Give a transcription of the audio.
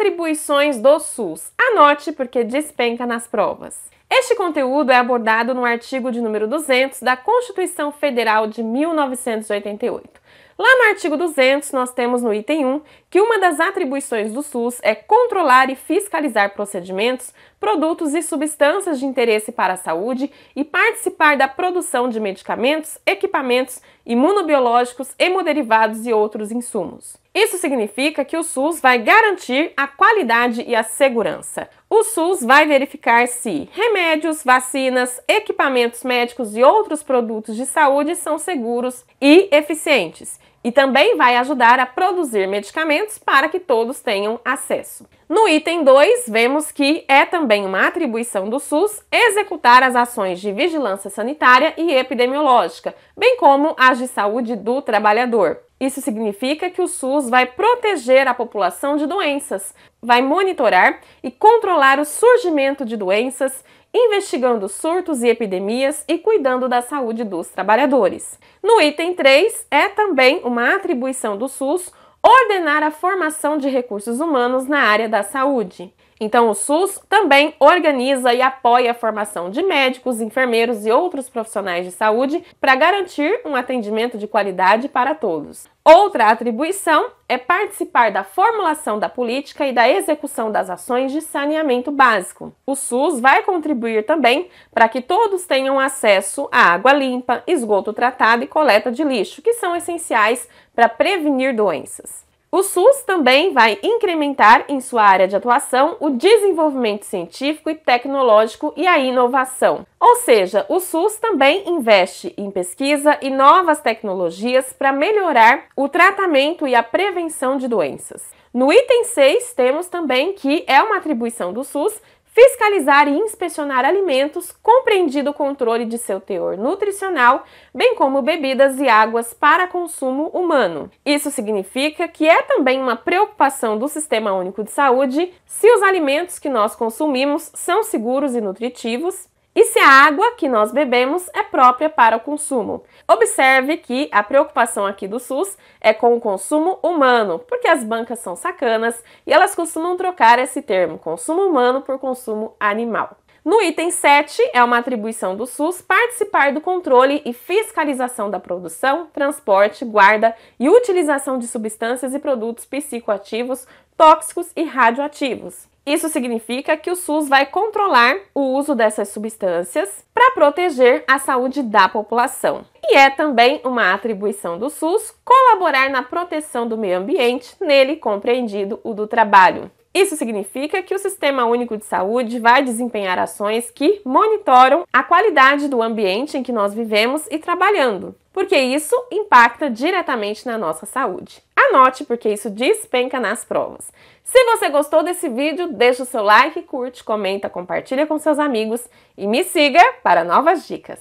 Atribuições do SUS. Anote porque despenca nas provas. Este conteúdo é abordado no artigo de número 200 da Constituição Federal de 1988. Lá no artigo 200, nós temos no item 1 que uma das atribuições do SUS é controlar e fiscalizar procedimentos, produtos e substâncias de interesse para a saúde e participar da produção de medicamentos, equipamentos, imunobiológicos, hemoderivados e outros insumos. Isso significa que o SUS vai garantir a qualidade e a segurança. O SUS vai verificar se remédios, vacinas, equipamentos médicos e outros produtos de saúde são seguros e eficientes e também vai ajudar a produzir medicamentos para que todos tenham acesso. No item 2, vemos que é também uma atribuição do SUS executar as ações de vigilância sanitária e epidemiológica, bem como as de saúde do trabalhador. Isso significa que o SUS vai proteger a população de doenças, vai monitorar e controlar o surgimento de doenças, investigando surtos e epidemias e cuidando da saúde dos trabalhadores. No item 3, é também uma atribuição do SUS ordenar a formação de recursos humanos na área da saúde. Então, o SUS também organiza e apoia a formação de médicos, enfermeiros e outros profissionais de saúde para garantir um atendimento de qualidade para todos. Outra atribuição é participar da formulação da política e da execução das ações de saneamento básico. O SUS vai contribuir também para que todos tenham acesso à água limpa, esgoto tratado e coleta de lixo, que são essenciais para prevenir doenças. O SUS também vai incrementar em sua área de atuação o desenvolvimento científico e tecnológico e a inovação. Ou seja, o SUS também investe em pesquisa e novas tecnologias para melhorar o tratamento e a prevenção de doenças. No item 6, temos também que é uma atribuição do SUS fiscalizar e inspecionar alimentos, compreendido o controle de seu teor nutricional, bem como bebidas e águas para consumo humano. Isso significa que é também uma preocupação do Sistema Único de Saúde se os alimentos que nós consumimos são seguros e nutritivos e se a água que nós bebemos é própria para o consumo? Observe que a preocupação aqui do SUS é com o consumo humano, porque as bancas são sacanas e elas costumam trocar esse termo, consumo humano, por consumo animal. No item 7, é uma atribuição do SUS participar do controle e fiscalização da produção, transporte, guarda e utilização de substâncias e produtos psicoativos, tóxicos e radioativos. Isso significa que o SUS vai controlar o uso dessas substâncias para proteger a saúde da população. E é também uma atribuição do SUS colaborar na proteção do meio ambiente, nele compreendido o do trabalho. Isso significa que o Sistema Único de Saúde vai desempenhar ações que monitoram a qualidade do ambiente em que nós vivemos e trabalhando, porque isso impacta diretamente na nossa saúde. Anote, porque isso despenca nas provas. Se você gostou desse vídeo, deixa o seu like, curte, comenta, compartilha com seus amigos e me siga para novas dicas.